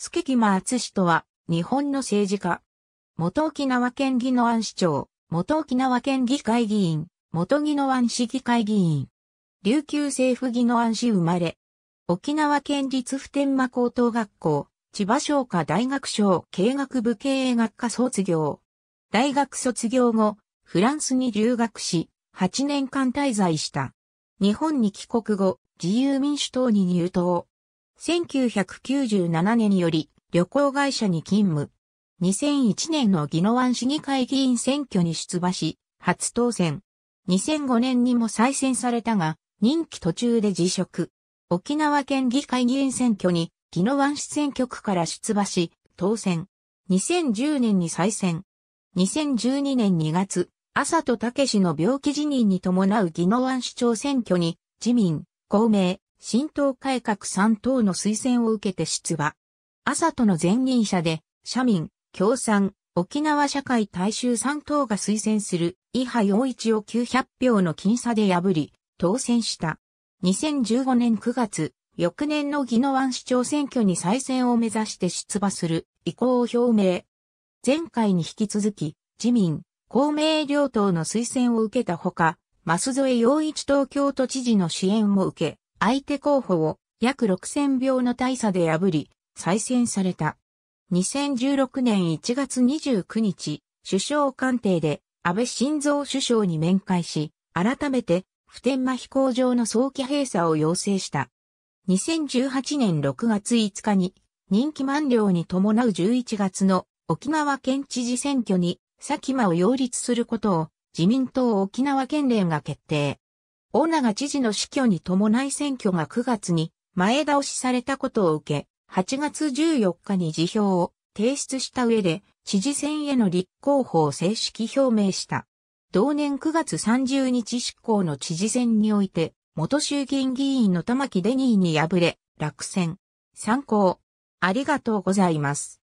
助木間厚氏とは、日本の政治家。元沖縄県議の安市長、元沖縄県議会議員、元議の安市議会議員。琉球政府議の安市生まれ。沖縄県立普天間高等学校、千葉商科大学省経学部経営学科卒業。大学卒業後、フランスに留学し、8年間滞在した。日本に帰国後、自由民主党に入党。1997年により旅行会社に勤務。2001年の宜野湾市議会議員選挙に出馬し、初当選。2005年にも再選されたが、任期途中で辞職。沖縄県議会議員選挙に、宜野湾市選挙区から出馬し、当選。2010年に再選。2012年2月、麻戸武氏の病気辞任に伴う宜野湾市長選挙に、自民、公明、新党改革3党の推薦を受けて出馬。朝との前任者で、社民、共産、沖縄社会大衆3党が推薦する、伊波洋一を900票の僅差で破り、当選した。2015年9月、翌年の宜野湾市長選挙に再選を目指して出馬する意向を表明。前回に引き続き、自民、公明両党の推薦を受けたほか、舛添洋一東京都知事の支援も受け、相手候補を約6000票の大差で破り、再選された。2016年1月29日、首相官邸で安倍晋三首相に面会し、改めて普天間飛行場の早期閉鎖を要請した。2018年6月5日に任期満了に伴う11月の沖縄県知事選挙に佐喜真を擁立することを自民党沖縄県連が決定。大長知事の死去に伴い選挙が9月に前倒しされたことを受け、8月14日に辞表を提出した上で、知事選への立候補を正式表明した。同年9月30日執行の知事選において、元衆議院議員の玉木デニーに敗れ、落選。参考。ありがとうございます。